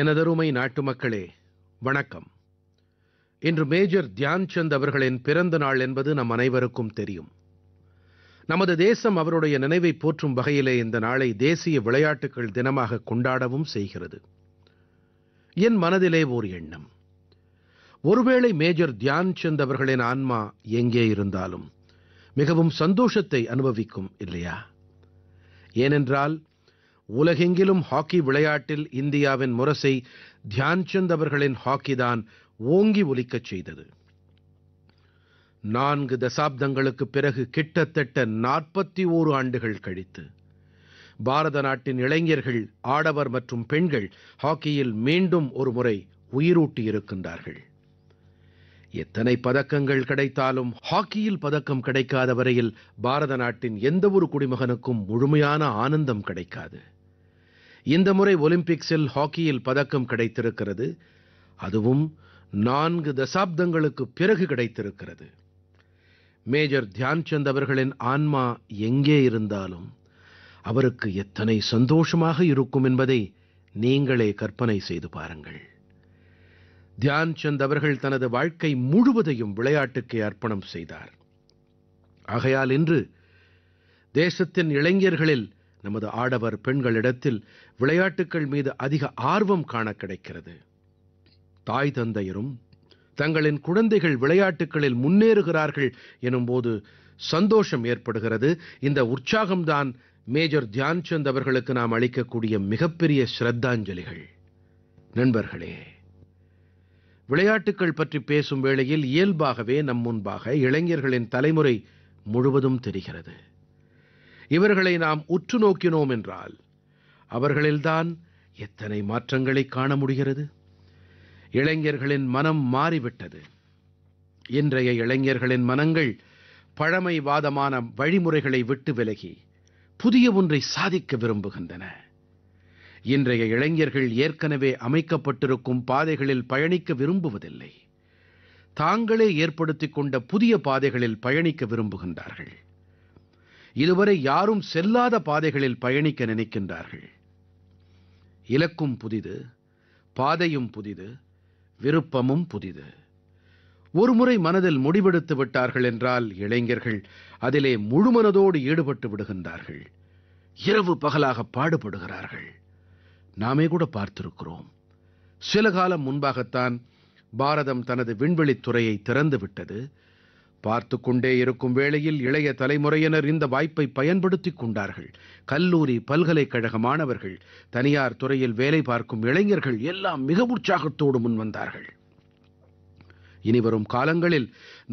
எனதருமை நாட்டுமக்களே வணக்கம் இன்று மேஜர் தியான்சந்த் அவர்களின் பிறந்த நாள் என்பது நம் அனைவருக்கும் தெரியும் நமது தேசம் அவருடைய நினைவை போற்றும் வகையிலே இந்த நாளை தேசிய விளையாட்டுகள் தினமாக கொண்டாடவும் செய்கிறது என் மனதிலே ஓர் எண்ணம் ஒருவேளை மேஜர் தியான்சந்த் அவர்களின் ஆன்மா எங்கே இருந்தாலும் மிகவும் சந்தோஷத்தை அனுபவிக்கும் இல்லையா ஏனென்றால் உலகெங்கிலும் ஹாக்கி விளையாட்டில் இந்தியாவின் முரசை தியான்சந்த் அவர்களின் ஹாக்கி தான் ஓங்கி ஒலிக்கச் செய்தது நான்கு தசாப்தங்களுக்குப் பிறகு கிட்டத்தட்ட நாற்பத்தி ஓரு ஆண்டுகள் கழித்து பாரத நாட்டின் இளைஞர்கள் ஆடவர் மற்றும் பெண்கள் ஹாக்கியில் மீண்டும் ஒரு முறை உயிரூட்டியிருக்கின்றார்கள் எத்தனை பதக்கங்கள் கிடைத்தாலும் ஹாக்கியில் பதக்கம் கிடைக்காத வரையில் பாரத நாட்டின் எந்த ஒரு குடிமகனுக்கும் முழுமையான ஆனந்தம் கிடைக்காது இந்த முறை ஒலிம்பிக்ஸில் ஹாக்கியில் பதக்கம் கிடைத்திருக்கிறது அதுவும் நான்கு தசாப்தங்களுக்கு பிறகு கிடைத்திருக்கிறது மேஜர் தியான்சந்த் அவர்களின் ஆன்மா எங்கே இருந்தாலும் அவருக்கு எத்தனை சந்தோஷமாக இருக்கும் என்பதை நீங்களே கற்பனை செய்து பாருங்கள் தியான்சந்த் அவர்கள் தனது வாழ்க்கை முழுவதையும் விளையாட்டுக்கே அர்ப்பணம் செய்தார் ஆகையால் இன்று தேசத்தின் இளைஞர்களில் நமது ஆடவர் பெண்களிடத்தில் விளையாட்டுக்கள் மீது அதிக ஆர்வம் காண கிடைக்கிறது தாய் தந்தையரும் தங்களின் குழந்தைகள் விளையாட்டுகளில் முன்னேறுகிறார்கள் எனும்போது சந்தோஷம் ஏற்படுகிறது இந்த உற்சாகம்தான் மேஜர் தியான்சந்த் அவர்களுக்கு நாம் அளிக்கக்கூடிய மிகப்பெரிய ஸ்ரத்தாஞ்சலிகள் நண்பர்களே விளையாட்டுக்கள் பற்றி பேசும் வேளையில் இயல்பாகவே நம் முன்பாக இளைஞர்களின் தலைமுறை முழுவதும் தெரிகிறது இவர்களை நாம் உற்று நோக்கினோம் என்றால் அவர்களில்தான் எத்தனை மாற்றங்களை காண முடிகிறது இளைஞர்களின் மனம் மாறிவிட்டது இன்றைய இளைஞர்களின் மனங்கள் பழமைவாதமான வழிமுறைகளை விட்டு விலகி புதிய ஒன்றை சாதிக்க விரும்புகின்றன இன்றைய இளைஞர்கள் ஏற்கனவே அமைக்கப்பட்டிருக்கும் பாதைகளில் பயணிக்க விரும்புவதில்லை தாங்களே ஏற்படுத்திக் கொண்ட புதிய பாதைகளில் பயணிக்க விரும்புகின்றார்கள் இதுவரை யாரும் செல்லாத பாதைகளில் பயணிக்க நினைக்கின்றார்கள் இலக்கும் புதிது பாதையும் புதிது விருப்பமும் புதிது ஒருமுறை மனதில் முடிவெடுத்து விட்டார்கள் என்றால் இளைஞர்கள் அதிலே முழுமனதோடு ஈடுபட்டு விடுகின்றார்கள் இரவு பகலாக பாடுபடுகிறார்கள் நாமே கூட பார்த்திருக்கிறோம் சில காலம் முன்பாகத்தான் பாரதம் தனது விண்வெளித் துறையை திறந்துவிட்டது பார்த்து கொண்டே இருக்கும் வேளையில் இளைய தலைமுறையினர் இந்த வாய்ப்பை பயன்படுத்தி கொண்டார்கள் கல்லூரி பல்கலைக்கழக மாணவர்கள் தனியார் துறையில் வேலை பார்க்கும் இளைஞர்கள் எல்லாம் மிக உற்சாகத்தோடு முன்வந்தார்கள் இனிவரும் காலங்களில்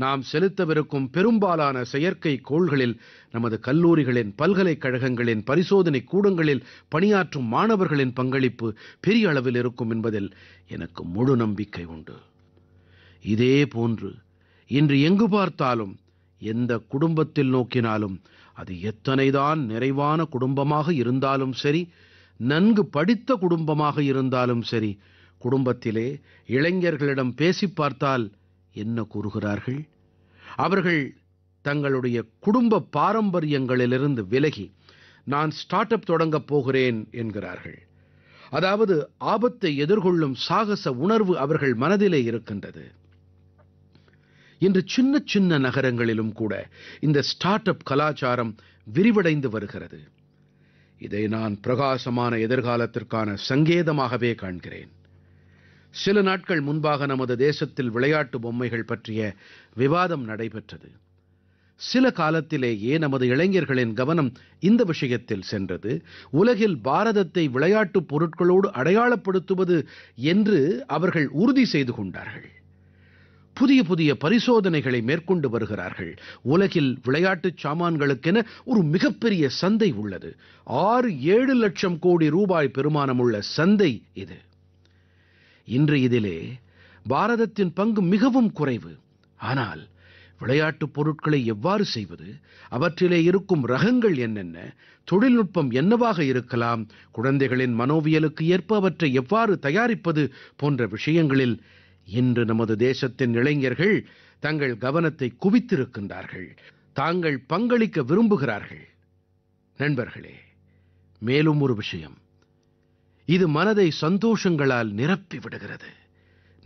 நாம் செலுத்தவிருக்கும் பெரும்பாலான செயற்கை கோள்களில் நமது கல்லூரிகளின் பல்கலைக்கழகங்களின் பரிசோதனை கூடங்களில் பணியாற்றும் மாணவர்களின் பங்களிப்பு பெரிய அளவில் இருக்கும் என்பதில் எனக்கு முழு நம்பிக்கை உண்டு இதே போன்று இன்று எங்கு பார்த்தாலும் எந்த குடும்பத்தில் நோக்கினாலும் அது எத்தனைதான் நிறைவான குடும்பமாக இருந்தாலும் சரி நன்கு படித்த குடும்பமாக இருந்தாலும் சரி குடும்பத்திலே இளைஞர்களிடம் பேசி பார்த்தால் என்ன கூறுகிறார்கள் அவர்கள் தங்களுடைய குடும்ப பாரம்பரியங்களிலிருந்து விலகி நான் ஸ்டார்ட் அப் தொடங்கப் போகிறேன் என்கிறார்கள் அதாவது ஆபத்தை எதிர்கொள்ளும் சாகச உணர்வு அவர்கள் மனதிலே இருக்கின்றது இன்று சின்ன சின்ன நகரங்களிலும் கூட இந்த ஸ்டார்ட் அப் கலாச்சாரம் விரிவடைந்து வருகிறது இதை நான் பிரகாசமான எதிர்காலத்திற்கான சங்கேதமாகவே காண்கிறேன் சில நாட்கள் முன்பாக நமது தேசத்தில் விளையாட்டு பொம்மைகள் பற்றிய விவாதம் நடைபெற்றது சில காலத்திலேயே நமது இளைஞர்களின் கவனம் இந்த விஷயத்தில் சென்றது உலகில் பாரதத்தை விளையாட்டுப் பொருட்களோடு அடையாளப்படுத்துவது என்று அவர்கள் உறுதி செய்து கொண்டார்கள் புதிய புதிய பரிசோதனைகளை மேற்கொண்டு வருகிறார்கள் உலகில் விளையாட்டுச் சாமான்களுக்கென ஒரு மிகப்பெரிய சந்தை உள்ளது ஆறு ஏழு லட்சம் கோடி ரூபாய் பெருமானமுள்ள சந்தை இது இன்று இதிலே பாரதத்தின் பங்கு மிகவும் குறைவு ஆனால் விளையாட்டுப் பொருட்களை எவ்வாறு செய்வது அவற்றிலே இருக்கும் ரகங்கள் என்னென்ன தொழில்நுட்பம் என்னவாக இருக்கலாம் குழந்தைகளின் மனோவியலுக்கு ஏற்ப அவற்றை எவ்வாறு தயாரிப்பது போன்ற விஷயங்களில் இன்று நமது தேசத்தின் இளைஞர்கள் தங்கள் கவனத்தை குவித்திருக்கின்றார்கள் தாங்கள் பங்களிக்க விரும்புகிறார்கள் நண்பர்களே மேலும் ஒரு விஷயம் இது மனதை சந்தோஷங்களால் நிரப்பி விடுகிறது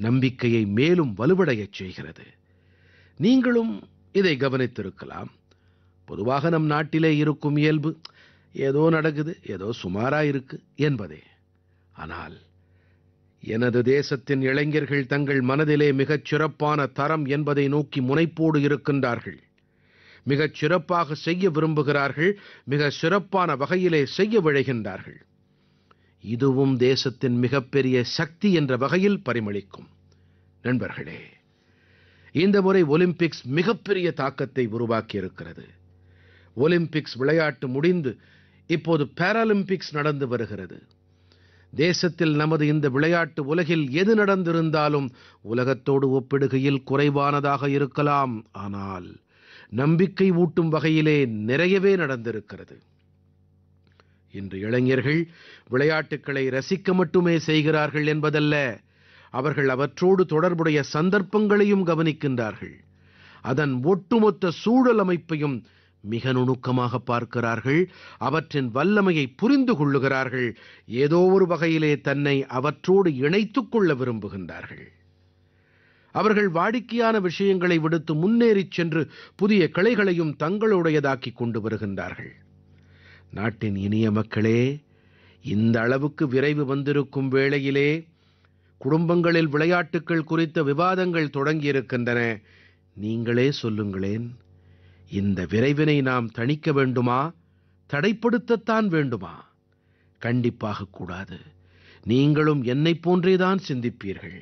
நம்பிக்கையை மேலும் வலுவடையச் செய்கிறது நீங்களும் இதை கவனித்திருக்கலாம் பொதுவாக நம் நாட்டிலே இருக்கும் இயல்பு ஏதோ நடக்குது ஏதோ சுமாரா இருக்கு என்பதே ஆனால் எனது தேசத்தின் இளைஞர்கள் தங்கள் மனதிலே மிகச் சிறப்பான தரம் என்பதை நோக்கி முனைப்போடு இருக்கின்றார்கள் மிகச் சிறப்பாக செய்ய விரும்புகிறார்கள் மிக சிறப்பான வகையிலே செய்ய விழைகின்றார்கள் இதுவும் தேசத்தின் மிகப்பெரிய சக்தி என்ற வகையில் பரிமளிக்கும் நண்பர்களே இந்த முறை ஒலிம்பிக்ஸ் மிகப்பெரிய தாக்கத்தை உருவாக்கியிருக்கிறது ஒலிம்பிக்ஸ் விளையாட்டு முடிந்து இப்போது பாராலிம்பிக்ஸ் நடந்து வருகிறது தேசத்தில் நமது இந்த விளையாட்டு உலகில் எது நடந்திருந்தாலும் உலகத்தோடு ஒப்பிடுகையில் குறைவானதாக இருக்கலாம் ஆனால் நம்பிக்கை ஊட்டும் வகையிலே நிறையவே நடந்திருக்கிறது இன்று இளைஞர்கள் விளையாட்டுக்களை ரசிக்க மட்டுமே செய்கிறார்கள் என்பதல்ல அவர்கள் அவற்றோடு தொடர்புடைய சந்தர்ப்பங்களையும் கவனிக்கின்றார்கள் அதன் ஒட்டுமொத்த சூழல் அமைப்பையும் மிக நுணுக்கமாகப் பார்க்கிறார்கள் அவற்றின் வல்லமையை புரிந்து கொள்ளுகிறார்கள் ஏதோ ஒரு வகையிலே தன்னை அவற்றோடு இணைத்துக் கொள்ள விரும்புகின்றார்கள் அவர்கள் வாடிக்கையான விஷயங்களை விடுத்து முன்னேறிச் சென்று புதிய கிளைகளையும் தங்களுடையதாக்கி கொண்டு வருகின்றார்கள் நாட்டின் இனிய மக்களே இந்த அளவுக்கு விரைவு வந்திருக்கும் வேளையிலே குடும்பங்களில் விளையாட்டுக்கள் குறித்த விவாதங்கள் தொடங்கியிருக்கின்றன நீங்களே சொல்லுங்களேன் இந்த விரைவினை நாம் தணிக்க வேண்டுமா தடைப்படுத்தத்தான் வேண்டுமா கண்டிப்பாக கூடாது நீங்களும் என்னைப் போன்றேதான் சிந்திப்பீர்கள்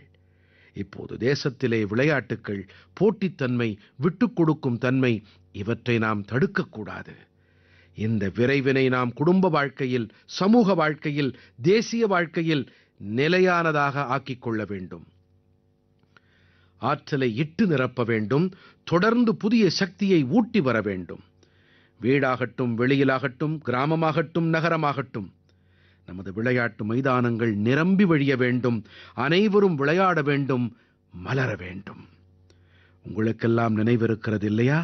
இப்போது தேசத்திலே விளையாட்டுக்கள் போட்டித்தன்மை விட்டுக் கொடுக்கும் தன்மை இவற்றை நாம் தடுக்கக்கூடாது இந்த விரைவினை நாம் குடும்ப வாழ்க்கையில் சமூக வாழ்க்கையில் தேசிய வாழ்க்கையில் நிலையானதாக ஆக்கிக் கொள்ள வேண்டும் ஆற்றலை இட்டு நிரப்ப வேண்டும் தொடர்ந்து புதிய சக்தியை ஊட்டி வர வேண்டும் வீடாகட்டும் வெளியிலாகட்டும் கிராமமாகட்டும் நகரமாகட்டும் நமது விளையாட்டு மைதானங்கள் நிரம்பி வழிய வேண்டும் அனைவரும் விளையாட வேண்டும் மலர வேண்டும் உங்களுக்கெல்லாம் நினைவிருக்கிறது இல்லையா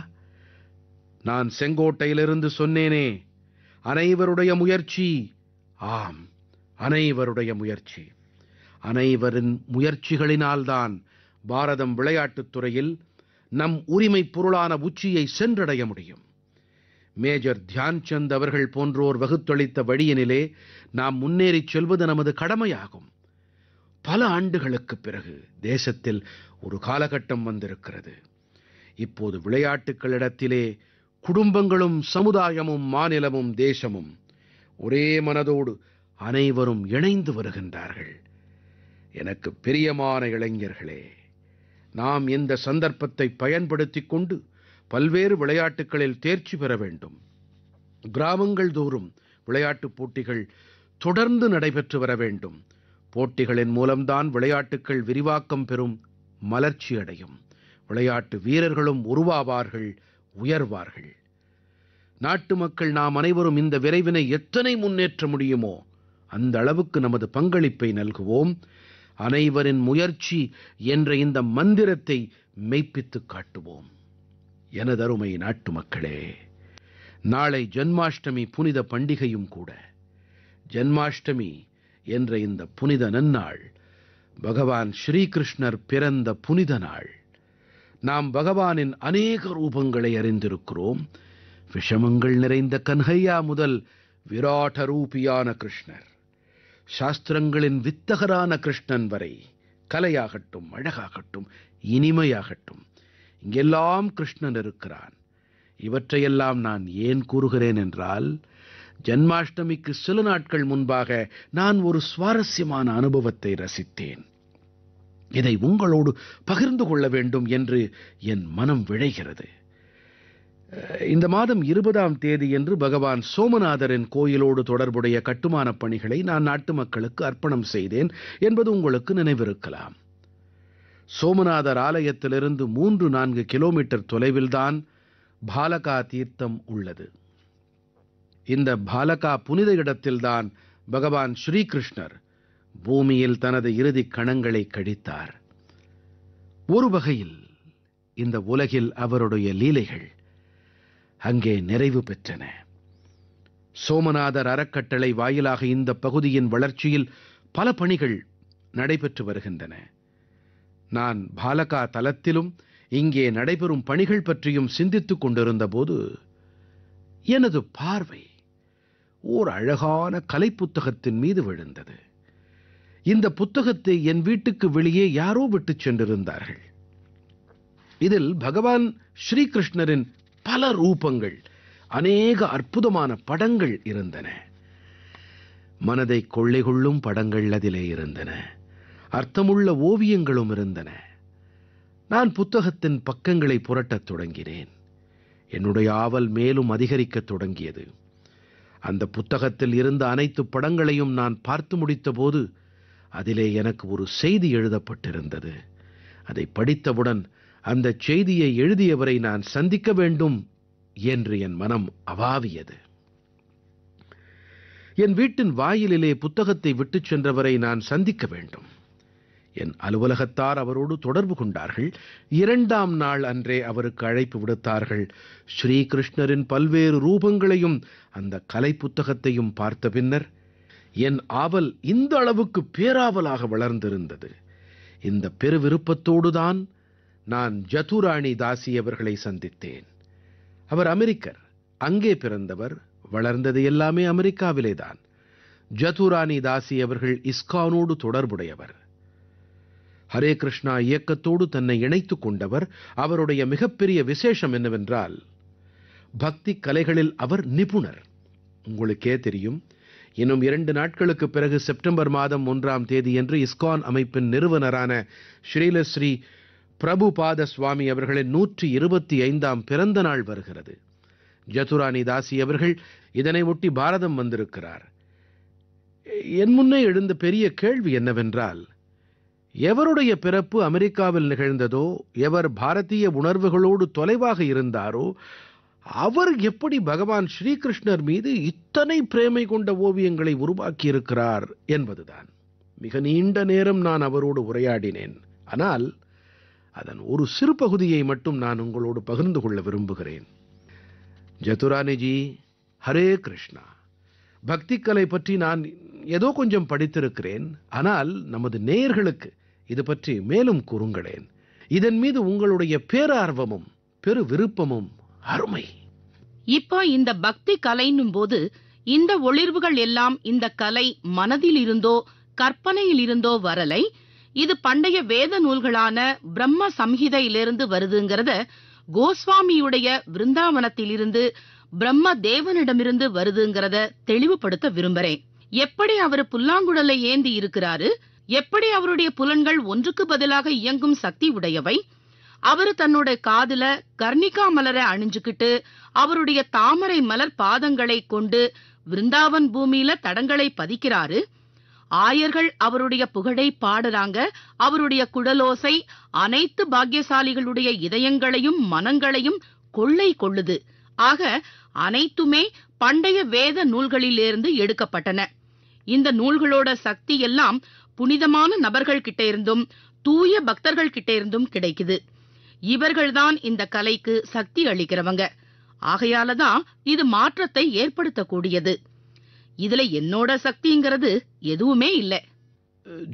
நான் செங்கோட்டையிலிருந்து சொன்னேனே அனைவருடைய முயற்சி ஆம் அனைவருடைய முயற்சி அனைவரின் முயற்சிகளினால்தான் பாரதம் விளையாட்டுத் துறையில் நம் உரிமைப் பொருளான உச்சியை சென்றடைய முடியும் மேஜர் தியான்சந்த் அவர்கள் போன்றோர் வகுத்தளித்த வழியினிலே நாம் முன்னேறிச் செல்வது நமது கடமையாகும் பல ஆண்டுகளுக்குப் பிறகு தேசத்தில் ஒரு காலகட்டம் வந்திருக்கிறது இப்போது விளையாட்டுக்களிடத்திலே குடும்பங்களும் சமுதாயமும் மாநிலமும் தேசமும் ஒரே மனதோடு அனைவரும் இணைந்து வருகின்றார்கள் எனக்கு பிரியமான இளைஞர்களே நாம் இந்த சந்தர்ப்பத்தை பயன்படுத்திக் கொண்டு பல்வேறு விளையாட்டுகளில் தேர்ச்சி பெற வேண்டும் கிராமங்கள் தோறும் விளையாட்டுப் போட்டிகள் தொடர்ந்து நடைபெற்று வர வேண்டும் போட்டிகளின் மூலம்தான் விளையாட்டுக்கள் விரிவாக்கம் பெறும் மலர்ச்சி அடையும் விளையாட்டு வீரர்களும் உருவாவார்கள் உயர்வார்கள் நாட்டு மக்கள் நாம் அனைவரும் இந்த விரைவினை எத்தனை முன்னேற்ற முடியுமோ அந்த அளவுக்கு நமது பங்களிப்பை நல்குவோம் அனைவரின் முயற்சி என்ற இந்த மந்திரத்தை மெய்ப்பித்துக் காட்டுவோம் எனதருமை நாட்டுமக்களே நாளை ஜன்மாஷ்டமி புனித பண்டிகையும் கூட ஜன்மாஷ்டமி என்ற இந்த புனித நன்னாள் பகவான் ஸ்ரீகிருஷ்ணர் பிறந்த புனித நாள் நாம் பகவானின் அநேக ரூபங்களை அறிந்திருக்கிறோம் விஷமங்கள் நிறைந்த கன்ஹையா முதல் விராட்டரூபியான கிருஷ்ணர் சாஸ்திரங்களின் வித்தகரான கிருஷ்ணன் வரை கலையாகட்டும் அழகாகட்டும் இனிமையாகட்டும் இங்கெல்லாம் கிருஷ்ணன் இருக்கிறான் இவற்றையெல்லாம் நான் ஏன் கூறுகிறேன் என்றால் ஜன்மாஷ்டமிக்கு சில நாட்கள் முன்பாக நான் ஒரு சுவாரஸ்யமான அனுபவத்தை ரசித்தேன் இதை உங்களோடு பகிர்ந்து கொள்ள வேண்டும் என்று என் மனம் விழைகிறது இந்த மாதம் இருபதாம் தேதியன்று பகவான் சோமநாதரின் கோயிலோடு தொடர்புடைய கட்டுமானப் பணிகளை நான் நாட்டு மக்களுக்கு அர்ப்பணம் செய்தேன் என்பது உங்களுக்கு நினைவிருக்கலாம் சோமநாதர் ஆலயத்திலிருந்து மூன்று நான்கு கிலோமீட்டர் தொலைவில்தான் பாலகா தீர்த்தம் உள்ளது இந்த பாலகா புனித இடத்தில்தான் பகவான் ஸ்ரீகிருஷ்ணர் பூமியில் தனது இறுதி கணங்களை கழித்தார் ஒரு வகையில் இந்த உலகில் அவருடைய லீலைகள் அங்கே நிறைவு பெற்றன சோமநாதர் அறக்கட்டளை வாயிலாக இந்த பகுதியின் வளர்ச்சியில் பல பணிகள் நடைபெற்று வருகின்றன நான் பாலகா தலத்திலும் இங்கே நடைபெறும் பணிகள் பற்றியும் சிந்தித்துக் கொண்டிருந்த போது எனது பார்வை ஓர் அழகான கலைப்புத்தகத்தின் மீது விழுந்தது இந்த புத்தகத்தை என் வீட்டுக்கு வெளியே யாரோ விட்டுச் சென்றிருந்தார்கள் இதில் பகவான் ஸ்ரீகிருஷ்ணரின் பல ரூபங்கள் அநேக அற்புதமான படங்கள் இருந்தன மனதை கொள்ளை கொள்ளும் படங்கள் அதிலே இருந்தன அர்த்தமுள்ள ஓவியங்களும் இருந்தன நான் புத்தகத்தின் பக்கங்களை புரட்டத் தொடங்கினேன் என்னுடைய ஆவல் மேலும் அதிகரிக்கத் தொடங்கியது அந்த புத்தகத்தில் இருந்த அனைத்து படங்களையும் நான் பார்த்து முடித்தபோது அதிலே எனக்கு ஒரு செய்தி எழுதப்பட்டிருந்தது அதை படித்தவுடன் அந்தச் செய்தியை எழுதியவரை நான் சந்திக்க வேண்டும் என்று என் மனம் அவாவியது என் வீட்டின் வாயிலிலே புத்தகத்தை விட்டுச் சென்றவரை நான் சந்திக்க வேண்டும் என் அலுவலகத்தார் அவரோடு தொடர்பு கொண்டார்கள் இரண்டாம் நாள் அன்றே அவருக்கு அழைப்பு விடுத்தார்கள் ஸ்ரீகிருஷ்ணரின் பல்வேறு ரூபங்களையும் அந்த கலை புத்தகத்தையும் பார்த்த பின்னர் என் ஆவல் இந்த அளவுக்கு பேராவலாக வளர்ந்திருந்தது இந்த பெருவிருப்பத்தோடுதான் நான் ஜதுராணி தாசி அவர்களை சந்தித்தேன் அவர் அமெரிக்கர் அங்கே பிறந்தவர் வளர்ந்தது எல்லாமே அமெரிக்காவிலே தான் ஜதுராணி தாசி அவர்கள் இஸ்கானோடு தொடர்புடையவர் ஹரே கிருஷ்ணா இயக்கத்தோடு தன்னை இணைத்துக் கொண்டவர் அவருடைய மிகப்பெரிய விசேஷம் என்னவென்றால் பக்தி கலைகளில் அவர் நிபுணர் உங்களுக்கே தெரியும் இன்னும் இரண்டு நாட்களுக்கு பிறகு செப்டம்பர் மாதம் ஒன்றாம் தேதியன்று இஸ்கான் அமைப்பின் நிறுவனரான ஸ்ரீலஸ்ரீ பிரபுபாத சுவாமி அவர்களின் நூற்றி இருபத்தி ஐந்தாம் பிறந்த நாள் வருகிறது ஜதுரானி தாசி அவர்கள் இதனை ஒட்டி பாரதம் வந்திருக்கிறார் என் முன்னே எழுந்த பெரிய கேள்வி என்னவென்றால் எவருடைய பிறப்பு அமெரிக்காவில் நிகழ்ந்ததோ எவர் பாரதிய உணர்வுகளோடு தொலைவாக இருந்தாரோ அவர் எப்படி பகவான் ஸ்ரீகிருஷ்ணர் மீது இத்தனை பிரேமை கொண்ட ஓவியங்களை உருவாக்கியிருக்கிறார் என்பதுதான் மிக நீண்ட நேரம் நான் அவரோடு உரையாடினேன் ஆனால் அதன் ஒரு சிறு பகுதியை மட்டும் நான் உங்களோடு பகிர்ந்து கொள்ள விரும்புகிறேன் ஜதுரானிஜி ஹரே கிருஷ்ணா பக்திக்கலை பற்றி நான் ஏதோ கொஞ்சம் படித்திருக்கிறேன் ஆனால் நமது நேயர்களுக்கு இது பற்றி மேலும் கூறுங்களேன் இதன் மீது உங்களுடைய பேரார்வமும் பெரு விருப்பமும் அருமை இப்போ இந்த பக்தி கலைன்னும் போது இந்த ஒளிர்வுகள் எல்லாம் இந்த கலை மனதில் இருந்தோ கற்பனையில் இருந்தோ வரலை இது பண்டைய வேத நூல்களான பிரம்ம சம்ஹிதையிலிருந்து வருதுங்கிறத கோஸ்வாமியுடைய விருந்தாவனத்திலிருந்து பிரம்ம தேவனிடமிருந்து வருதுங்கிறத தெளிவுபடுத்த விரும்புறேன் எப்படி அவர் புல்லாங்குழலை ஏந்தி இருக்கிறாரு எப்படி அவருடைய புலன்கள் ஒன்றுக்கு பதிலாக இயங்கும் சக்தி உடையவை அவரு தன்னுடைய காதுல கர்ணிகா மலரை அணிஞ்சுக்கிட்டு அவருடைய தாமரை மலர் பாதங்களை கொண்டு விருந்தாவன் பூமியில தடங்களை பதிக்கிறாரு ஆயர்கள் அவருடைய புகழை பாடுறாங்க அவருடைய குடலோசை அனைத்து பாக்கியசாலிகளுடைய இதயங்களையும் மனங்களையும் கொள்ளை கொள்ளுது ஆக அனைத்துமே பண்டைய வேத நூல்களிலிருந்து எடுக்கப்பட்டன இந்த நூல்களோட சக்தி எல்லாம் புனிதமான நபர்கள் கிட்ட இருந்தும் தூய பக்தர்கள் கிட்ட இருந்தும் கிடைக்குது இவர்கள்தான் இந்த கலைக்கு சக்தி அளிக்கிறவங்க ஆகையாலதான் இது மாற்றத்தை ஏற்படுத்தக்கூடியது இதுல என்னோட சக்திங்கிறது எதுவுமே இல்லை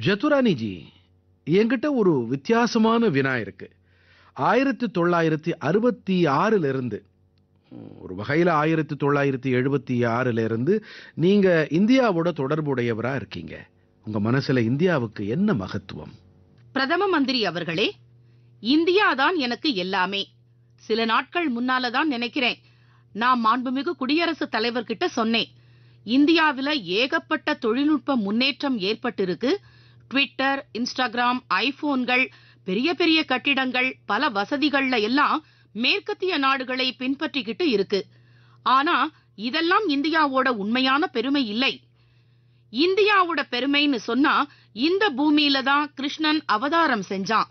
ஜதுரானிஜி என்கிட்ட ஒரு வித்தியாசமான வினா இருக்கு ஆயிரத்தி தொள்ளாயிரத்தி அறுபத்தி ஆறுல இருந்து ஒரு வகையில் ஆயிரத்தி தொள்ளாயிரத்தி எழுபத்தி ஆறுல இருந்து நீங்க இந்தியாவோட தொடர்புடையவரா இருக்கீங்க உங்க மனசுல இந்தியாவுக்கு என்ன மகத்துவம் பிரதம மந்திரி அவர்களே இந்தியா தான் எனக்கு எல்லாமே சில நாட்கள் முன்னாலதான் நினைக்கிறேன் நான் மாண்புமிகு குடியரசுத் தலைவர்கிட்ட சொன்னேன் இந்தியாவில் ஏகப்பட்ட தொழில்நுட்ப முன்னேற்றம் ஏற்பட்டிருக்கு ட்விட்டர் இன்ஸ்டாகிராம் ஐபோன்கள் பெரிய பெரிய கட்டிடங்கள் பல வசதிகள்ல எல்லாம் மேற்கத்திய நாடுகளை பின்பற்றிக்கிட்டு இருக்கு ஆனா இதெல்லாம் இந்தியாவோட உண்மையான பெருமை இல்லை இந்தியாவோட பெருமைன்னு சொன்னா இந்த பூமியில தான் கிருஷ்ணன் அவதாரம் செஞ்சான்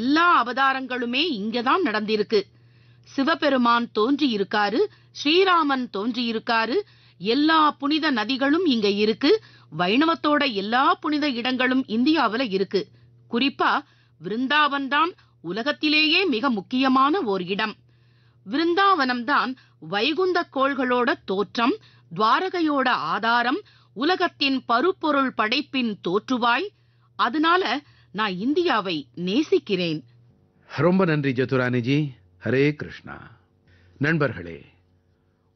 எல்லா அவதாரங்களுமே இங்கதான் நடந்திருக்கு சிவபெருமான் தோன்றியிருக்காரு ஸ்ரீராமன் தோன்றியிருக்காரு இருக்காரு எல்லா புனித நதிகளும் இங்க இருக்கு வைணவத்தோட எல்லா புனித இடங்களும் இந்தியாவில இருக்கு குறிப்பா விருந்தாவன் தான் உலகத்திலேயே மிக முக்கியமான ஓர் இடம் விருந்தாவனம் தான் வைகுந்த கோள்களோட தோற்றம் துவாரகையோட ஆதாரம் உலகத்தின் பருப்பொருள் படைப்பின் தோற்றுவாய் அதனால நான் இந்தியாவை நேசிக்கிறேன் ரொம்ப நன்றி ஜதுரானிஜி ஹரே கிருஷ்ணா நண்பர்களே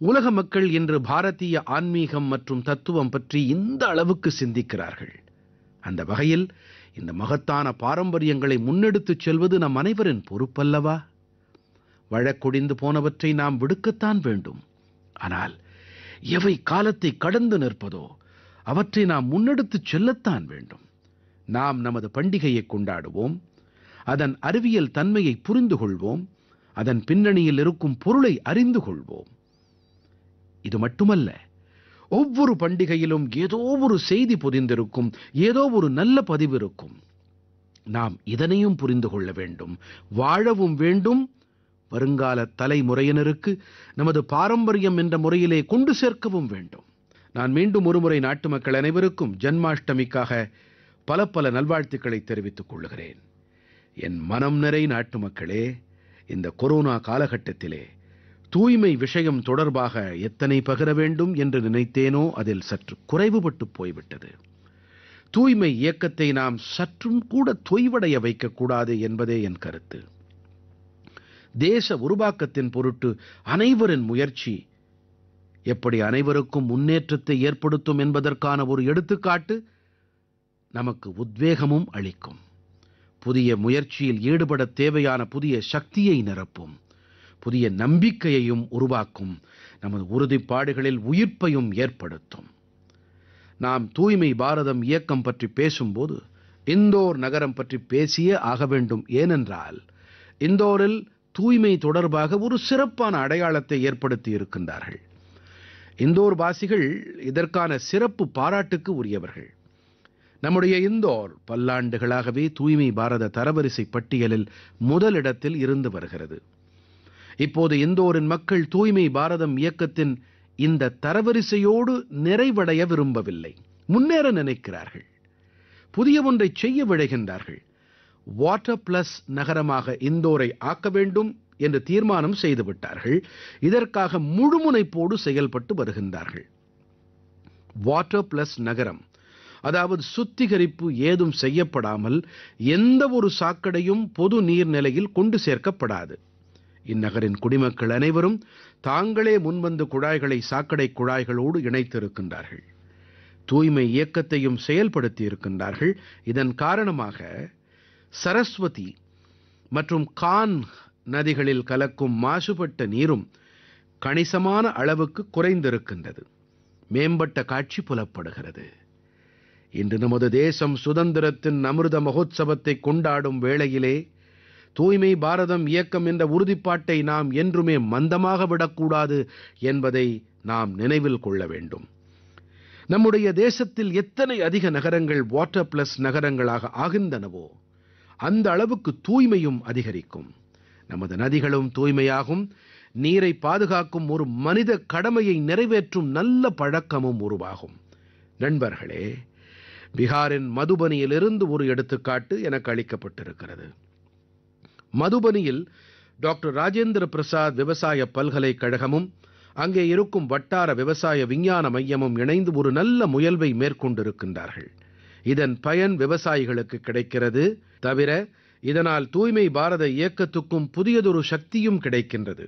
உலக மக்கள் இன்று பாரதிய ஆன்மீகம் மற்றும் தத்துவம் பற்றி இந்த அளவுக்கு சிந்திக்கிறார்கள் அந்த வகையில் இந்த மகத்தான பாரம்பரியங்களை முன்னெடுத்துச் செல்வது நம் அனைவரின் பொறுப்பல்லவா வழக்கொடிந்து போனவற்றை நாம் விடுக்கத்தான் வேண்டும் ஆனால் எவை காலத்தை கடந்து நிற்பதோ அவற்றை நாம் முன்னெடுத்துச் செல்லத்தான் வேண்டும் நாம் நமது பண்டிகையை கொண்டாடுவோம் அதன் அறிவியல் தன்மையை புரிந்து கொள்வோம் அதன் பின்னணியில் இருக்கும் பொருளை அறிந்து கொள்வோம் இது மட்டுமல்ல ஒவ்வொரு பண்டிகையிலும் ஏதோ ஒரு செய்தி பொதிந்திருக்கும் ஏதோ ஒரு நல்ல பதிவு இருக்கும் நாம் இதனையும் புரிந்து கொள்ள வேண்டும் வாழவும் வேண்டும் வருங்கால தலைமுறையினருக்கு நமது பாரம்பரியம் என்ற முறையிலே கொண்டு சேர்க்கவும் வேண்டும் நான் மீண்டும் ஒருமுறை நாட்டு மக்கள் அனைவருக்கும் ஜன்மாஷ்டமிக்காக பல பல நல்வாழ்த்துக்களை தெரிவித்துக் கொள்கிறேன் என் மனம் நிறை நாட்டு மக்களே இந்த கொரோனா காலகட்டத்திலே தூய்மை விஷயம் தொடர்பாக எத்தனை பகிர வேண்டும் என்று நினைத்தேனோ அதில் சற்று குறைவுபட்டு போய்விட்டது தூய்மை இயக்கத்தை நாம் சற்றும் கூட தொய்வடைய வைக்கக்கூடாது என்பதே என் கருத்து தேச உருவாக்கத்தின் பொருட்டு அனைவரின் முயற்சி எப்படி அனைவருக்கும் முன்னேற்றத்தை ஏற்படுத்தும் என்பதற்கான ஒரு எடுத்துக்காட்டு நமக்கு உத்வேகமும் அளிக்கும் புதிய முயற்சியில் ஈடுபட தேவையான புதிய சக்தியை நிரப்பும் புதிய நம்பிக்கையையும் உருவாக்கும் நமது உறுதிப்பாடுகளில் உயிர்ப்பையும் ஏற்படுத்தும் நாம் தூய்மை பாரதம் இயக்கம் பற்றி பேசும்போது இந்தோர் நகரம் பற்றி பேசியே ஆக வேண்டும் ஏனென்றால் இந்தோரில் தூய்மை தொடர்பாக ஒரு சிறப்பான அடையாளத்தை ஏற்படுத்தி இருக்கின்றார்கள் இந்தோர் வாசிகள் இதற்கான சிறப்பு பாராட்டுக்கு உரியவர்கள் நம்முடைய இந்தோர் பல்லாண்டுகளாகவே தூய்மை பாரத தரவரிசை பட்டியலில் முதலிடத்தில் இருந்து வருகிறது இப்போது இந்தோரின் மக்கள் தூய்மை பாரதம் இயக்கத்தின் இந்த தரவரிசையோடு நிறைவடைய விரும்பவில்லை முன்னேற நினைக்கிறார்கள் புதிய ஒன்றை செய்ய விழைகின்றார்கள் வாட்டர் பிளஸ் நகரமாக இந்தோரை ஆக்க வேண்டும் என்று தீர்மானம் செய்துவிட்டார்கள் இதற்காக முழுமுனைப்போடு செயல்பட்டு வருகின்றார்கள் வாட்டர் பிளஸ் நகரம் அதாவது சுத்திகரிப்பு ஏதும் செய்யப்படாமல் எந்த ஒரு சாக்கடையும் பொது நீர்நிலையில் கொண்டு சேர்க்கப்படாது இந்நகரின் குடிமக்கள் அனைவரும் தாங்களே முன்வந்து குழாய்களை சாக்கடை குழாய்களோடு இணைத்திருக்கின்றார்கள் தூய்மை இயக்கத்தையும் செயல்படுத்தி இருக்கின்றார்கள் இதன் காரணமாக சரஸ்வதி மற்றும் கான் நதிகளில் கலக்கும் மாசுபட்ட நீரும் கணிசமான அளவுக்கு குறைந்திருக்கின்றது மேம்பட்ட காட்சி புலப்படுகிறது இன்று நமது தேசம் சுதந்திரத்தின் அமிர்த மகோத்சவத்தை கொண்டாடும் வேளையிலே தூய்மை பாரதம் இயக்கம் என்ற உறுதிப்பாட்டை நாம் என்றுமே மந்தமாக விடக்கூடாது என்பதை நாம் நினைவில் கொள்ள வேண்டும் நம்முடைய தேசத்தில் எத்தனை அதிக நகரங்கள் வாட்டர் பிளஸ் நகரங்களாக ஆகின்றனவோ அந்த அளவுக்கு தூய்மையும் அதிகரிக்கும் நமது நதிகளும் தூய்மையாகும் நீரை பாதுகாக்கும் ஒரு மனித கடமையை நிறைவேற்றும் நல்ல பழக்கமும் உருவாகும் நண்பர்களே பீகாரின் மதுபனியிலிருந்து ஒரு எடுத்துக்காட்டு எனக்கு அளிக்கப்பட்டிருக்கிறது மதுபனியில் டாக்டர் ராஜேந்திர பிரசாத் விவசாய பல்கலைக்கழகமும் அங்கே இருக்கும் வட்டார விவசாய விஞ்ஞான மையமும் இணைந்து ஒரு நல்ல முயல்வை மேற்கொண்டிருக்கின்றார்கள் இதன் பயன் விவசாயிகளுக்கு கிடைக்கிறது தவிர இதனால் தூய்மை பாரத இயக்கத்துக்கும் புதியதொரு சக்தியும் கிடைக்கின்றது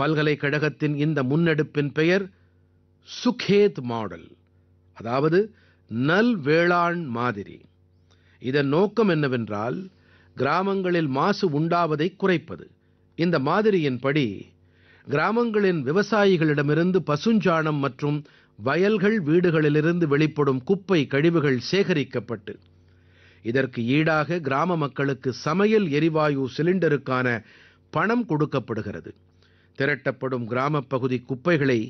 பல்கலைக்கழகத்தின் இந்த முன்னெடுப்பின் பெயர் சுகேத் மாடல் அதாவது நல் வேளாண் மாதிரி இதன் நோக்கம் என்னவென்றால் கிராமங்களில் மாசு உண்டாவதை குறைப்பது இந்த மாதிரியின்படி கிராமங்களின் விவசாயிகளிடமிருந்து பசுஞ்சாணம் மற்றும் வயல்கள் வீடுகளிலிருந்து வெளிப்படும் குப்பை கழிவுகள் சேகரிக்கப்பட்டு இதற்கு ஈடாக கிராம மக்களுக்கு சமையல் எரிவாயு சிலிண்டருக்கான பணம் கொடுக்கப்படுகிறது திரட்டப்படும் கிராமப்பகுதி குப்பைகளை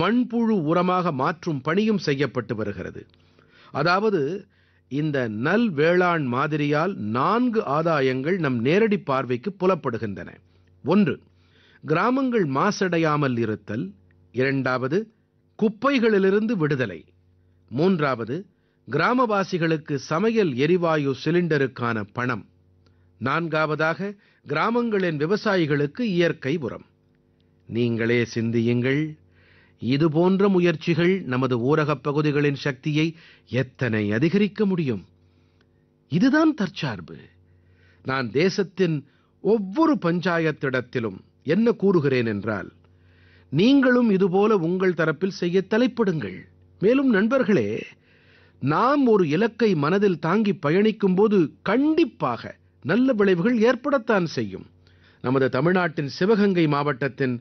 மண்புழு உரமாக மாற்றும் பணியும் செய்யப்பட்டு வருகிறது அதாவது இந்த நல் வேளாண் மாதிரியால் நான்கு ஆதாயங்கள் நம் நேரடி பார்வைக்கு புலப்படுகின்றன ஒன்று கிராமங்கள் மாசடையாமல் இருத்தல் இரண்டாவது குப்பைகளிலிருந்து விடுதலை மூன்றாவது கிராமவாசிகளுக்கு சமையல் எரிவாயு சிலிண்டருக்கான பணம் நான்காவதாக கிராமங்களின் விவசாயிகளுக்கு இயற்கை உரம் நீங்களே சிந்தியுங்கள் இதுபோன்ற முயற்சிகள் நமது ஊரகப் பகுதிகளின் சக்தியை எத்தனை அதிகரிக்க முடியும் இதுதான் தற்சார்பு நான் தேசத்தின் ஒவ்வொரு பஞ்சாயத்திடத்திலும் என்ன கூறுகிறேன் என்றால் நீங்களும் இதுபோல உங்கள் தரப்பில் செய்யத் தலைப்படுங்கள் மேலும் நண்பர்களே நாம் ஒரு இலக்கை மனதில் தாங்கி பயணிக்கும் போது கண்டிப்பாக நல்ல விளைவுகள் ஏற்படத்தான் செய்யும் நமது தமிழ்நாட்டின் சிவகங்கை மாவட்டத்தின்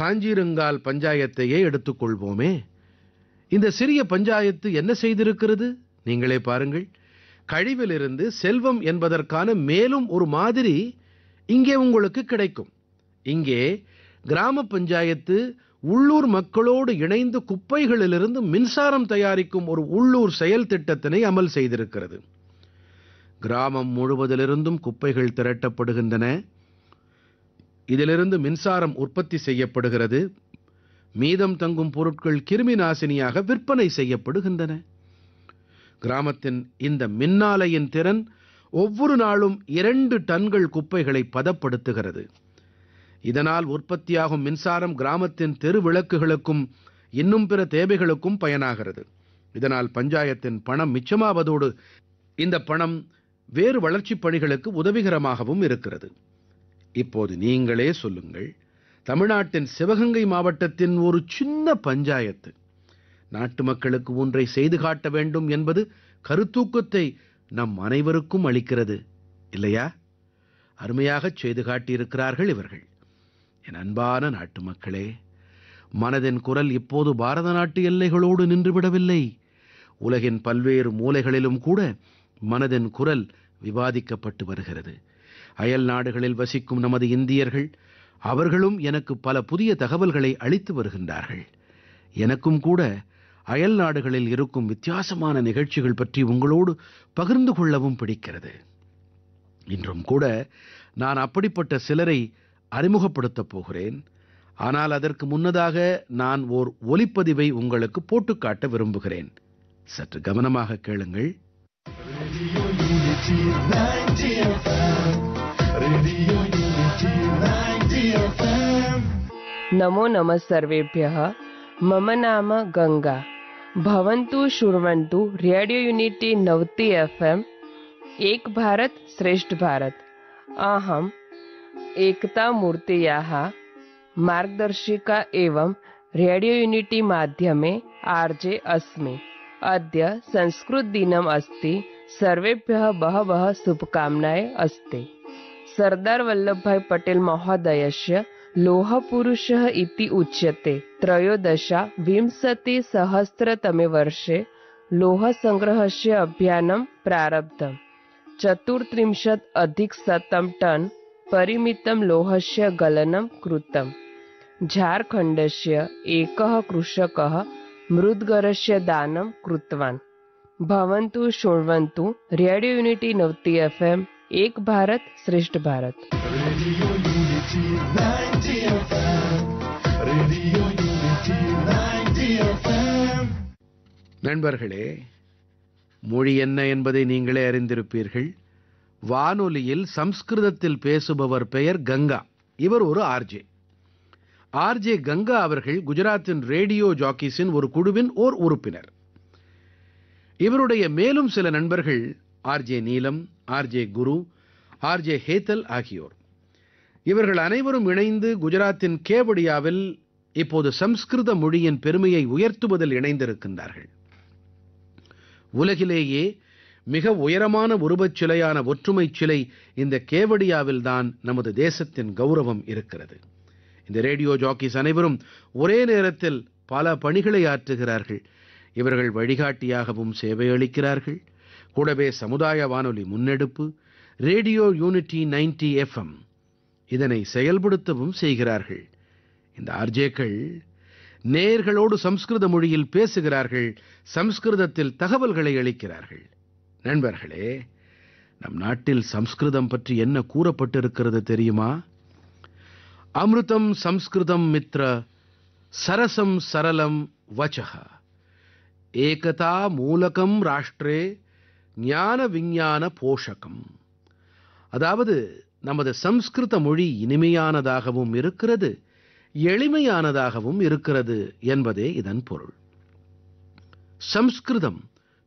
காஞ்சிருங்கால் பஞ்சாயத்தையே எடுத்துக்கொள்வோமே இந்த சிறிய பஞ்சாயத்து என்ன செய்திருக்கிறது நீங்களே பாருங்கள் கழிவிலிருந்து செல்வம் என்பதற்கான மேலும் ஒரு மாதிரி இங்கே உங்களுக்கு கிடைக்கும் இங்கே கிராம பஞ்சாயத்து உள்ளூர் மக்களோடு இணைந்து குப்பைகளிலிருந்து மின்சாரம் தயாரிக்கும் ஒரு உள்ளூர் செயல் திட்டத்தினை அமல் செய்திருக்கிறது கிராமம் முழுவதிலிருந்தும் குப்பைகள் திரட்டப்படுகின்றன இதிலிருந்து மின்சாரம் உற்பத்தி செய்யப்படுகிறது மீதம் தங்கும் பொருட்கள் கிருமி நாசினியாக விற்பனை செய்யப்படுகின்றன கிராமத்தின் இந்த மின்னாலையின் திறன் ஒவ்வொரு நாளும் இரண்டு டன்கள் குப்பைகளை பதப்படுத்துகிறது இதனால் உற்பத்தியாகும் மின்சாரம் கிராமத்தின் தெரு விளக்குகளுக்கும் இன்னும் பிற தேவைகளுக்கும் பயனாகிறது இதனால் பஞ்சாயத்தின் பணம் மிச்சமாவதோடு இந்த பணம் வேறு வளர்ச்சிப் பணிகளுக்கு உதவிகரமாகவும் இருக்கிறது இப்போது நீங்களே சொல்லுங்கள் தமிழ்நாட்டின் சிவகங்கை மாவட்டத்தின் ஒரு சின்ன பஞ்சாயத்து நாட்டு மக்களுக்கு ஒன்றை செய்து காட்ட வேண்டும் என்பது கருத்தூக்கத்தை நம் அனைவருக்கும் அளிக்கிறது இல்லையா அருமையாகச் செய்து காட்டியிருக்கிறார்கள் இவர்கள் என் அன்பான நாட்டு மக்களே மனதின் குரல் இப்போது பாரத நாட்டு எல்லைகளோடு நின்றுவிடவில்லை உலகின் பல்வேறு மூலைகளிலும் கூட மனதின் குரல் விவாதிக்கப்பட்டு வருகிறது அயல் நாடுகளில் வசிக்கும் நமது இந்தியர்கள் அவர்களும் எனக்கு பல புதிய தகவல்களை அளித்து வருகின்றார்கள் எனக்கும் கூட அயல் நாடுகளில் இருக்கும் வித்தியாசமான நிகழ்ச்சிகள் பற்றி உங்களோடு பகிர்ந்து கொள்ளவும் பிடிக்கிறது இன்றும் கூட நான் அப்படிப்பட்ட சிலரை அறிமுகப்படுத்தப் போகிறேன் ஆனால் அதற்கு முன்னதாக நான் ஓர் ஒலிப்பதிவை உங்களுக்கு போட்டுக் காட்ட விரும்புகிறேன் சற்று கவனமாக கேளுங்கள் नमो नमः सर्वेभ्यः मम नाम गंगा भवन्तु शुण्वन्तु रेडियो युनिटि नवति एफ् एक भारत श्रेष्ठ भारत अहम् मूर्ति मार्गदर्शिका एवं रेडियो युनिटि माध्यमे आर्जे अस्मि अद्य संस्कृतदिनम् अस्ति सर्वेभ्यः बहवः शुभकामनाः अस्ति पटेल महोदयस्य લોહપુરુષ ઇતિ ઉચ્યતે ત્રયોદશા વિંશતિ સહસ્ત્રતમે વર્ષે લોહસંગ્રહસ્ય અભિયાનમ પ્રારબ્ધમ ચતુર્ત્રિંશત અધિક શતમ ટન પરિમિતમ લોહસ્ય ગલનમ કૃતમ ઝારખંડસ્ય એક કૃષક મૃદગરસ્ય દાનમ કૃતવાન ભવંતુ શૃણવંતુ રેડિયો યુનિટી નવતી એફએમ એક ભારત શ્રેષ્ઠ ભારત நண்பர்களே மொழி என்ன என்பதை நீங்களே அறிந்திருப்பீர்கள் வானொலியில் சம்ஸ்கிருதத்தில் பேசுபவர் பெயர் கங்கா இவர் ஒரு ஆர்ஜே ஆர்ஜே கங்கா அவர்கள் குஜராத்தின் ரேடியோ ஜாக்கீஸின் ஒரு குழுவின் ஓர் உறுப்பினர் இவருடைய மேலும் சில நண்பர்கள் ஆர்ஜே நீலம் ஆர்ஜே குரு ஆர்ஜே ஹேத்தல் ஆகியோர் இவர்கள் அனைவரும் இணைந்து குஜராத்தின் கேவடியாவில் இப்போது சம்ஸ்கிருத மொழியின் பெருமையை உயர்த்துவதில் இணைந்திருக்கின்றார்கள் உலகிலேயே மிக உயரமான உருவச் சிலையான ஒற்றுமைச் சிலை இந்த கேவடியாவில் தான் நமது தேசத்தின் கௌரவம் இருக்கிறது இந்த ரேடியோ ஜாக்கிஸ் அனைவரும் ஒரே நேரத்தில் பல பணிகளை ஆற்றுகிறார்கள் இவர்கள் வழிகாட்டியாகவும் சேவையளிக்கிறார்கள் கூடவே சமுதாய வானொலி முன்னெடுப்பு ரேடியோ யூனிட்டி நைன்டி எஃப்எம் இதனை செயல்படுத்தவும் செய்கிறார்கள் இந்த ஆர்ஜேக்கள் நேயர்களோடு சம்ஸ்கிருத மொழியில் பேசுகிறார்கள் சம்ஸ்கிருதத்தில் தகவல்களை அளிக்கிறார்கள் நண்பர்களே நம் நாட்டில் சம்ஸ்கிருதம் பற்றி என்ன கூறப்பட்டிருக்கிறது தெரியுமா அமிர்தம் சம்ஸ்கிருதம் மித்ர சரசம் சரலம் வச்சக ஏகதா மூலகம் ராஷ்டிரே ஞான விஞ்ஞான போஷகம் அதாவது நமது சம்ஸ்கிருத மொழி இனிமையானதாகவும் இருக்கிறது எளிமையானதாகவும் இருக்கிறது என்பதே இதன் பொருள் சம்ஸ்கிருதம்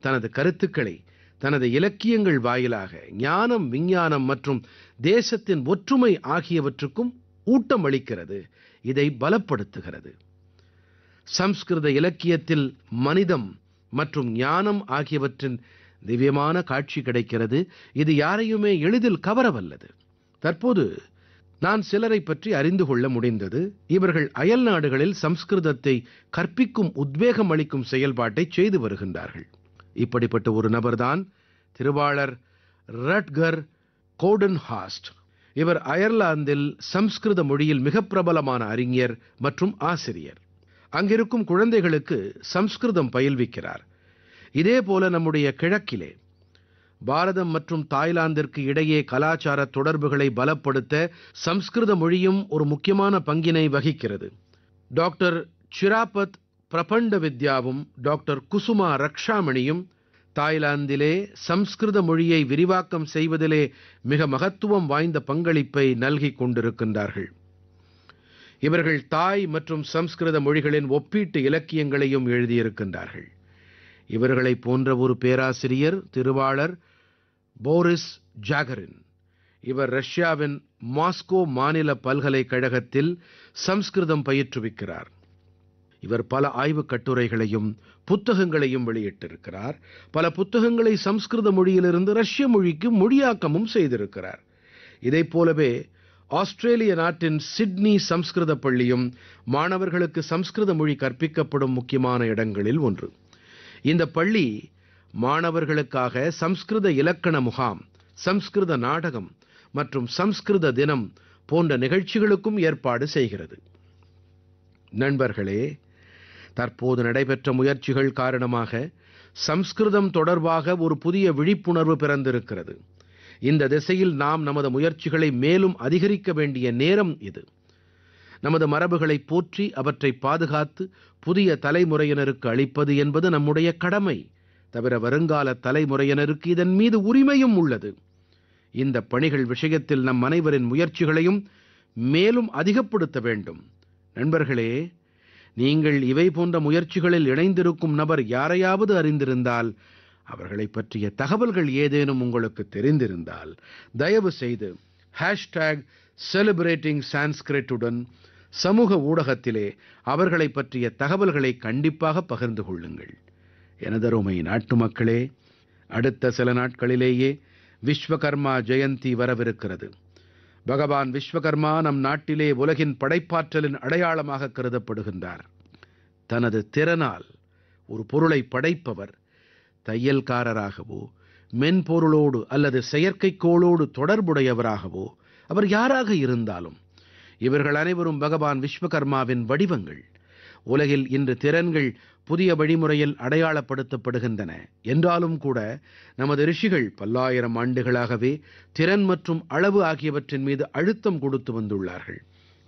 தனது கருத்துக்களை தனது இலக்கியங்கள் வாயிலாக ஞானம் விஞ்ஞானம் மற்றும் தேசத்தின் ஒற்றுமை ஆகியவற்றுக்கும் ஊட்டம் அளிக்கிறது இதை பலப்படுத்துகிறது சம்ஸ்கிருத இலக்கியத்தில் மனிதம் மற்றும் ஞானம் ஆகியவற்றின் திவ்யமான காட்சி கிடைக்கிறது இது யாரையுமே எளிதில் கவரவல்லது தற்போது நான் சிலரைப் பற்றி அறிந்து கொள்ள முடிந்தது இவர்கள் அயல்நாடுகளில் சம்ஸ்கிருதத்தை கற்பிக்கும் உத்வேகம் அளிக்கும் செயல்பாட்டைச் செய்து வருகின்றார்கள் இப்படிப்பட்ட ஒரு நபர்தான் திருவாளர் ரட்கர் கோடன்ஹாஸ்ட் இவர் அயர்லாந்தில் சம்ஸ்கிருத மொழியில் மிக பிரபலமான அறிஞர் மற்றும் ஆசிரியர் அங்கிருக்கும் குழந்தைகளுக்கு சம்ஸ்கிருதம் பயில்விக்கிறார் இதே போல நம்முடைய கிழக்கிலே பாரதம் மற்றும் தாய்லாந்திற்கு இடையே கலாச்சார தொடர்புகளை பலப்படுத்த சம்ஸ்கிருத மொழியும் ஒரு முக்கியமான பங்கினை வகிக்கிறது டாக்டர் சிராபத் பிரபண்ட வித்யாவும் டாக்டர் குசுமா ரக்ஷாமணியும் தாய்லாந்திலே சம்ஸ்கிருத மொழியை விரிவாக்கம் செய்வதிலே மிக மகத்துவம் வாய்ந்த பங்களிப்பை நல்கிக் கொண்டிருக்கின்றார்கள் இவர்கள் தாய் மற்றும் சம்ஸ்கிருத மொழிகளின் ஒப்பீட்டு இலக்கியங்களையும் எழுதியிருக்கின்றார்கள் இவர்களைப் போன்ற ஒரு பேராசிரியர் திருவாளர் போரிஸ் ஜாகரின் இவர் ரஷ்யாவின் மாஸ்கோ மாநில பல்கலைக்கழகத்தில் சம்ஸ்கிருதம் பயிற்றுவிக்கிறார் இவர் பல ஆய்வுக் கட்டுரைகளையும் புத்தகங்களையும் வெளியிட்டிருக்கிறார் பல புத்தகங்களை சம்ஸ்கிருத மொழியிலிருந்து ரஷ்ய மொழிக்கு மொழியாக்கமும் செய்திருக்கிறார் இதைப் போலவே ஆஸ்திரேலிய நாட்டின் சிட்னி சம்ஸ்கிருத பள்ளியும் மாணவர்களுக்கு சம்ஸ்கிருத மொழி கற்பிக்கப்படும் முக்கியமான இடங்களில் ஒன்று இந்த பள்ளி மாணவர்களுக்காக சம்ஸ்கிருத இலக்கண முகாம் சம்ஸ்கிருத நாடகம் மற்றும் சம்ஸ்கிருத தினம் போன்ற நிகழ்ச்சிகளுக்கும் ஏற்பாடு செய்கிறது நண்பர்களே தற்போது நடைபெற்ற முயற்சிகள் காரணமாக சம்ஸ்கிருதம் தொடர்பாக ஒரு புதிய விழிப்புணர்வு பிறந்திருக்கிறது இந்த திசையில் நாம் நமது முயற்சிகளை மேலும் அதிகரிக்க வேண்டிய நேரம் இது நமது மரபுகளை போற்றி அவற்றை பாதுகாத்து புதிய தலைமுறையினருக்கு அளிப்பது என்பது நம்முடைய கடமை தவிர வருங்கால தலைமுறையினருக்கு இதன் மீது உரிமையும் உள்ளது இந்த பணிகள் விஷயத்தில் நம் அனைவரின் முயற்சிகளையும் மேலும் அதிகப்படுத்த வேண்டும் நண்பர்களே நீங்கள் இவை போன்ற முயற்சிகளில் இணைந்திருக்கும் நபர் யாரையாவது அறிந்திருந்தால் அவர்களை பற்றிய தகவல்கள் ஏதேனும் உங்களுக்கு தெரிந்திருந்தால் தயவு செய்து ஹேஷ்டேக் செலிப்ரேட்டிங் சான்ஸ்கிரிட்டுடன் சமூக ஊடகத்திலே அவர்களை பற்றிய தகவல்களை கண்டிப்பாக பகிர்ந்து கொள்ளுங்கள் எனதருமை நாட்டுமக்களே அடுத்த சில நாட்களிலேயே விஸ்வகர்மா ஜெயந்தி வரவிருக்கிறது பகவான் விஸ்வகர்மா நம் நாட்டிலே உலகின் படைப்பாற்றலின் அடையாளமாக கருதப்படுகின்றார் தனது திறனால் ஒரு பொருளை படைப்பவர் தையல்காரராகவோ மென்பொருளோடு அல்லது செயற்கைக்கோளோடு தொடர்புடையவராகவோ அவர் யாராக இருந்தாலும் இவர்கள் அனைவரும் பகவான் விஸ்வகர்மாவின் வடிவங்கள் உலகில் இன்று திறன்கள் புதிய வழிமுறையில் அடையாளப்படுத்தப்படுகின்றன என்றாலும் கூட நமது ரிஷிகள் பல்லாயிரம் ஆண்டுகளாகவே திறன் மற்றும் அளவு ஆகியவற்றின் மீது அழுத்தம் கொடுத்து வந்துள்ளார்கள்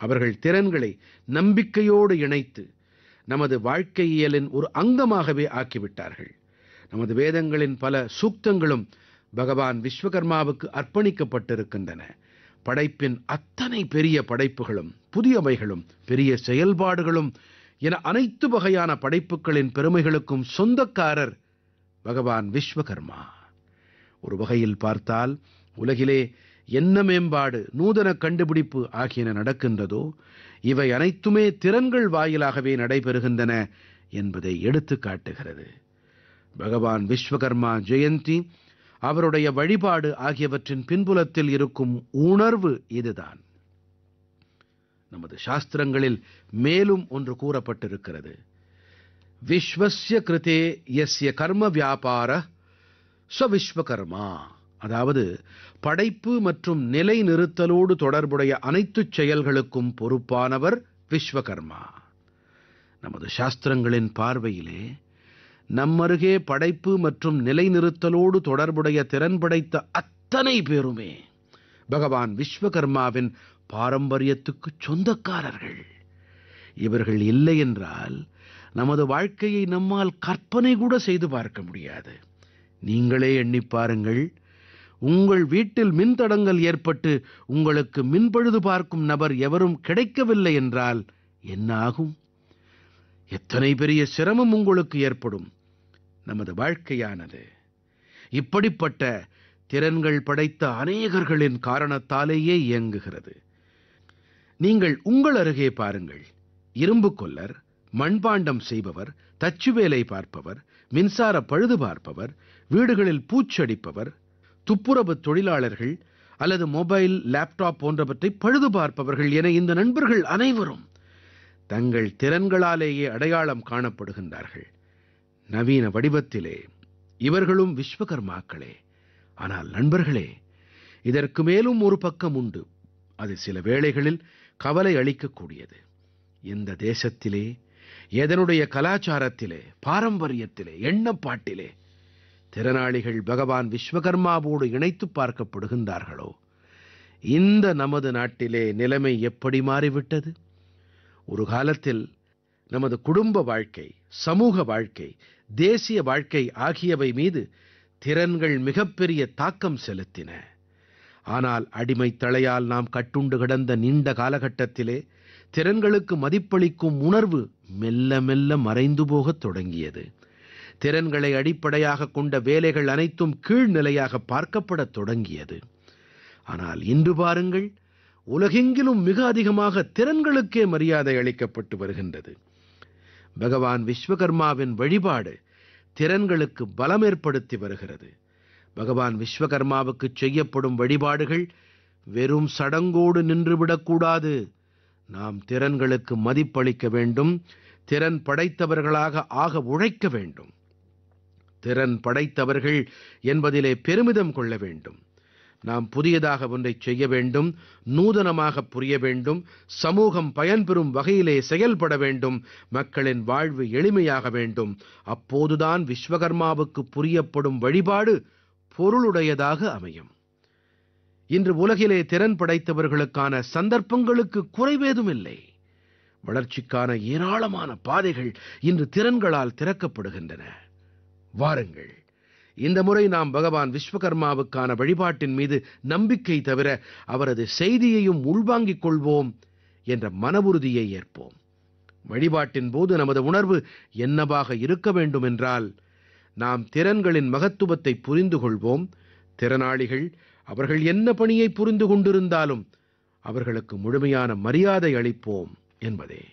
அவர்கள் திறன்களை நம்பிக்கையோடு இணைத்து நமது வாழ்க்கையியலின் ஒரு அங்கமாகவே ஆக்கிவிட்டார்கள் நமது வேதங்களின் பல சூக்தங்களும் பகவான் விஸ்வகர்மாவுக்கு அர்ப்பணிக்கப்பட்டிருக்கின்றன படைப்பின் அத்தனை பெரிய படைப்புகளும் புதியவைகளும் பெரிய செயல்பாடுகளும் என அனைத்து வகையான படைப்புகளின் பெருமைகளுக்கும் சொந்தக்காரர் பகவான் விஸ்வகர்மா ஒரு வகையில் பார்த்தால் உலகிலே என்ன மேம்பாடு நூதன கண்டுபிடிப்பு ஆகியன நடக்கின்றதோ இவை அனைத்துமே திறன்கள் வாயிலாகவே நடைபெறுகின்றன என்பதை எடுத்துக்காட்டுகிறது காட்டுகிறது பகவான் விஸ்வகர்மா ஜெயந்தி அவருடைய வழிபாடு ஆகியவற்றின் பின்புலத்தில் இருக்கும் உணர்வு இதுதான் நமது சாஸ்திரங்களில் மேலும் ஒன்று கூறப்பட்டிருக்கிறது விஸ்வசிய கிருதே எஸ்ய கர்ம வியாபார ஸ்வவிஸ்வகர்மா அதாவது படைப்பு மற்றும் நிலைநிறுத்தலோடு தொடர்புடைய அனைத்து செயல்களுக்கும் பொறுப்பானவர் விஸ்வகர்மா நமது சாஸ்திரங்களின் பார்வையிலே நம்மருகே படைப்பு மற்றும் நிலைநிறுத்தலோடு தொடர்புடைய திறன் படைத்த அத்தனை பேருமே பகவான் விஸ்வகர்மாவின் பாரம்பரியத்துக்குச் சொந்தக்காரர்கள் இவர்கள் இல்லை என்றால் நமது வாழ்க்கையை நம்மால் கற்பனை கூட செய்து பார்க்க முடியாது நீங்களே எண்ணி பாருங்கள் உங்கள் வீட்டில் மின்தடங்கல் ஏற்பட்டு உங்களுக்கு மின்பழுது பார்க்கும் நபர் எவரும் கிடைக்கவில்லை என்றால் என்ன ஆகும் எத்தனை பெரிய சிரமம் உங்களுக்கு ஏற்படும் நமது வாழ்க்கையானது இப்படிப்பட்ட திறன்கள் படைத்த அநேகர்களின் காரணத்தாலேயே இயங்குகிறது நீங்கள் உங்கள் அருகே பாருங்கள் இரும்புக் கொல்லர் மண்பாண்டம் செய்பவர் தச்சு வேலை பார்ப்பவர் மின்சார பழுது பார்ப்பவர் வீடுகளில் பூச்சடிப்பவர் துப்புரவு தொழிலாளர்கள் அல்லது மொபைல் லேப்டாப் போன்றவற்றை பழுது பார்ப்பவர்கள் என இந்த நண்பர்கள் அனைவரும் தங்கள் திறன்களாலேயே அடையாளம் காணப்படுகின்றார்கள் நவீன வடிவத்திலே இவர்களும் விஸ்வகர்மாக்களே ஆனால் நண்பர்களே இதற்கு மேலும் ஒரு பக்கம் உண்டு அது சில வேளைகளில் கவலை அளிக்கக்கூடியது இந்த தேசத்திலே எதனுடைய கலாச்சாரத்திலே பாரம்பரியத்திலே எண்ணப்பாட்டிலே திறனாளிகள் பகவான் விஸ்வகர்மாவோடு இணைத்துப் பார்க்கப்படுகின்றார்களோ இந்த நமது நாட்டிலே நிலைமை எப்படி மாறிவிட்டது ஒரு காலத்தில் நமது குடும்ப வாழ்க்கை சமூக வாழ்க்கை தேசிய வாழ்க்கை ஆகியவை மீது திறன்கள் மிகப்பெரிய தாக்கம் செலுத்தின ஆனால் அடிமைத் தளையால் நாம் கட்டுண்டு கிடந்த நீண்ட காலகட்டத்திலே திறன்களுக்கு மதிப்பளிக்கும் உணர்வு மெல்ல மெல்ல மறைந்து போகத் தொடங்கியது திறன்களை அடிப்படையாக கொண்ட வேலைகள் அனைத்தும் கீழ்நிலையாக பார்க்கப்படத் தொடங்கியது ஆனால் இன்று பாருங்கள் உலகெங்கிலும் மிக அதிகமாக திறன்களுக்கே மரியாதை அளிக்கப்பட்டு வருகின்றது பகவான் விஸ்வகர்மாவின் வழிபாடு திறன்களுக்கு பலம் ஏற்படுத்தி வருகிறது பகவான் விஸ்வகர்மாவுக்கு செய்யப்படும் வழிபாடுகள் வெறும் சடங்கோடு நின்றுவிடக்கூடாது நாம் திறன்களுக்கு மதிப்பளிக்க வேண்டும் திறன் படைத்தவர்களாக ஆக உழைக்க வேண்டும் திறன் படைத்தவர்கள் என்பதிலே பெருமிதம் கொள்ள வேண்டும் நாம் புதியதாக ஒன்றை செய்ய வேண்டும் நூதனமாக புரிய வேண்டும் சமூகம் பயன்பெறும் வகையிலே செயல்பட வேண்டும் மக்களின் வாழ்வு எளிமையாக வேண்டும் அப்போதுதான் விஸ்வகர்மாவுக்கு புரியப்படும் வழிபாடு பொருளுடையதாக அமையும் இன்று உலகிலே திறன் படைத்தவர்களுக்கான சந்தர்ப்பங்களுக்கு குறைவேதும் இல்லை வளர்ச்சிக்கான ஏராளமான பாதைகள் இன்று திறன்களால் திறக்கப்படுகின்றன வாருங்கள் இந்த முறை நாம் பகவான் விஸ்வகர்மாவுக்கான வழிபாட்டின் மீது நம்பிக்கை தவிர அவரது செய்தியையும் உள்வாங்கிக் கொள்வோம் என்ற மனவுறுதியை ஏற்போம் வழிபாட்டின் போது நமது உணர்வு என்னவாக இருக்க வேண்டும் என்றால் நாம் திறன்களின் மகத்துவத்தை புரிந்து கொள்வோம் திறனாளிகள் அவர்கள் என்ன பணியை புரிந்து கொண்டிருந்தாலும் அவர்களுக்கு முழுமையான மரியாதை அளிப்போம் என்பதே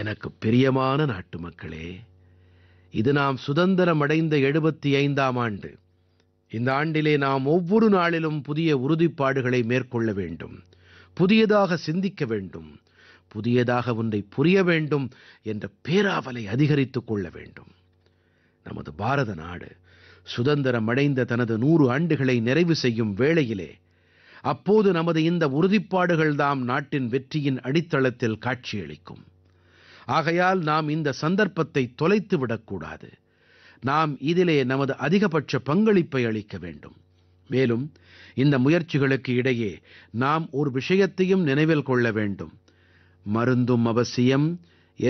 எனக்கு பிரியமான நாட்டுமக்களே இது நாம் சுதந்திரம் அடைந்த எழுபத்தி ஐந்தாம் ஆண்டு இந்த ஆண்டிலே நாம் ஒவ்வொரு நாளிலும் புதிய உறுதிப்பாடுகளை மேற்கொள்ள வேண்டும் புதியதாக சிந்திக்க வேண்டும் புதியதாக ஒன்றை புரிய வேண்டும் என்ற பேராவலை அதிகரித்துக் கொள்ள வேண்டும் நமது பாரத நாடு சுதந்திரம் அடைந்த தனது நூறு ஆண்டுகளை நிறைவு செய்யும் வேளையிலே அப்போது நமது இந்த உறுதிப்பாடுகள் தாம் நாட்டின் வெற்றியின் அடித்தளத்தில் காட்சியளிக்கும் ஆகையால் நாம் இந்த சந்தர்ப்பத்தை தொலைத்து விடக்கூடாது நாம் இதிலே நமது அதிகபட்ச பங்களிப்பை அளிக்க வேண்டும் மேலும் இந்த முயற்சிகளுக்கு இடையே நாம் ஒரு விஷயத்தையும் நினைவில் கொள்ள வேண்டும் மருந்தும் அவசியம்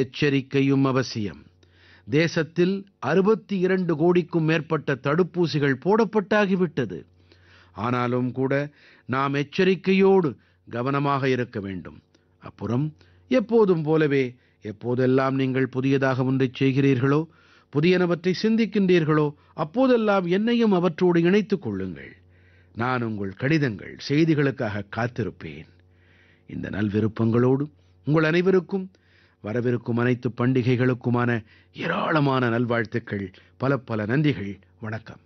எச்சரிக்கையும் அவசியம் தேசத்தில் 62 கோடிக்கும் மேற்பட்ட தடுப்பூசிகள் போடப்பட்டாகிவிட்டது ஆனாலும் கூட நாம் எச்சரிக்கையோடு கவனமாக இருக்க வேண்டும் அப்புறம் எப்போதும் போலவே எப்போதெல்லாம் நீங்கள் புதியதாக ஒன்றைச் செய்கிறீர்களோ புதியனவற்றை சிந்திக்கின்றீர்களோ அப்போதெல்லாம் என்னையும் அவற்றோடு இணைத்துக் கொள்ளுங்கள் நான் உங்கள் கடிதங்கள் செய்திகளுக்காக காத்திருப்பேன் இந்த நல்விருப்பங்களோடு உங்கள் அனைவருக்கும் வரவிருக்கும் அனைத்து பண்டிகைகளுக்குமான ஏராளமான நல்வாழ்த்துக்கள் பல பல நன்றிகள் வணக்கம்